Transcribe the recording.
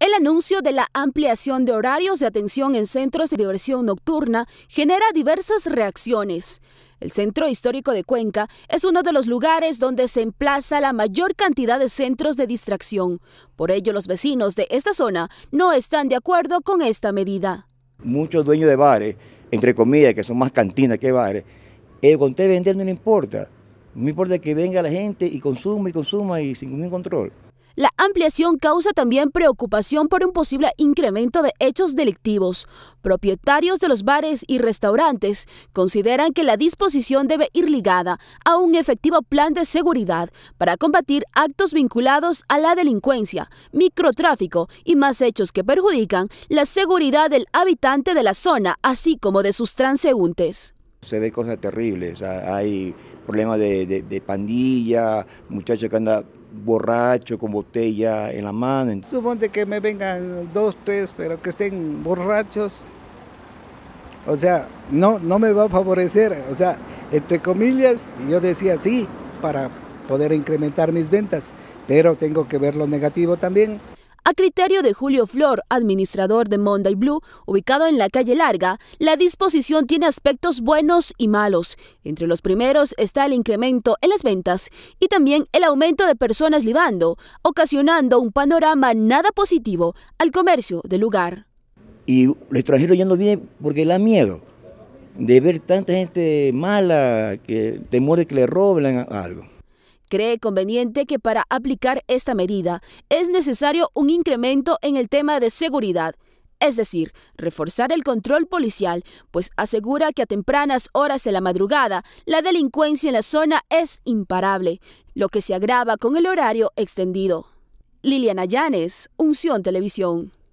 El anuncio de la ampliación de horarios de atención en centros de diversión nocturna genera diversas reacciones. El Centro Histórico de Cuenca es uno de los lugares donde se emplaza la mayor cantidad de centros de distracción. Por ello, los vecinos de esta zona no están de acuerdo con esta medida. Muchos dueños de bares, entre comillas, que son más cantinas que bares, el conté vender no le importa. No importa que venga la gente y consuma y consuma y sin ningún control. La ampliación causa también preocupación por un posible incremento de hechos delictivos. Propietarios de los bares y restaurantes consideran que la disposición debe ir ligada a un efectivo plan de seguridad para combatir actos vinculados a la delincuencia, microtráfico y más hechos que perjudican la seguridad del habitante de la zona, así como de sus transeúntes se ve cosas terribles, hay problemas de, pandilla, muchachos que andan borracho, con botella en la mano. Supongo que me vengan dos, tres, pero que estén borrachos. O sea, no, no me va a favorecer. O sea, entre comillas, yo decía sí, para poder incrementar mis ventas, pero tengo que ver lo negativo también criterio de Julio Flor, administrador de Monday Blue, ubicado en la calle Larga, la disposición tiene aspectos buenos y malos. Entre los primeros está el incremento en las ventas y también el aumento de personas libando, ocasionando un panorama nada positivo al comercio del lugar. Y el extranjero ya no viene porque le da miedo de ver tanta gente mala, que temor que le roben algo. Cree conveniente que para aplicar esta medida es necesario un incremento en el tema de seguridad, es decir, reforzar el control policial, pues asegura que a tempranas horas de la madrugada la delincuencia en la zona es imparable, lo que se agrava con el horario extendido. Liliana Llanes, Unción Televisión.